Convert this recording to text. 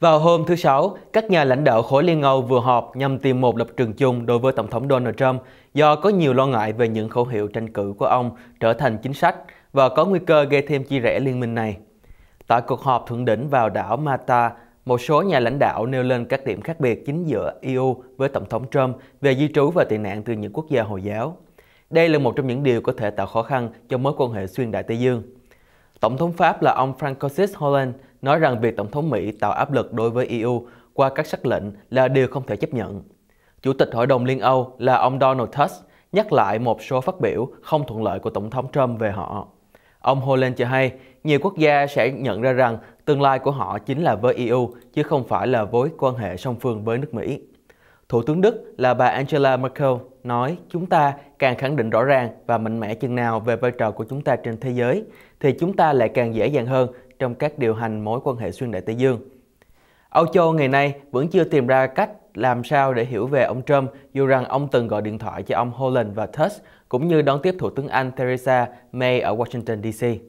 Vào hôm thứ Sáu, các nhà lãnh đạo khối Liên Âu vừa họp nhằm tìm một lập trường chung đối với Tổng thống Donald Trump do có nhiều lo ngại về những khẩu hiệu tranh cử của ông trở thành chính sách và có nguy cơ gây thêm chia rẽ liên minh này. Tại cuộc họp thượng đỉnh vào đảo Malta, một số nhà lãnh đạo nêu lên các điểm khác biệt chính giữa EU với Tổng thống Trump về di trú và tị nạn từ những quốc gia Hồi giáo. Đây là một trong những điều có thể tạo khó khăn cho mối quan hệ xuyên đại Tây Dương. Tổng thống Pháp là ông Francois Hollande nói rằng việc Tổng thống Mỹ tạo áp lực đối với EU qua các sắc lệnh là điều không thể chấp nhận. Chủ tịch Hội đồng Liên Âu là ông Donald Tusk nhắc lại một số phát biểu không thuận lợi của Tổng thống Trump về họ. Ông Holland cho hay, nhiều quốc gia sẽ nhận ra rằng tương lai của họ chính là với EU, chứ không phải là với quan hệ song phương với nước Mỹ. Thủ tướng Đức là bà Angela Merkel nói chúng ta càng khẳng định rõ ràng và mạnh mẽ chừng nào về vai trò của chúng ta trên thế giới thì chúng ta lại càng dễ dàng hơn trong các điều hành mối quan hệ xuyên đại Tây Dương. Âu Châu ngày nay vẫn chưa tìm ra cách làm sao để hiểu về ông Trump dù rằng ông từng gọi điện thoại cho ông Holland và Tusk cũng như đón tiếp Thủ tướng Anh Theresa May ở Washington DC.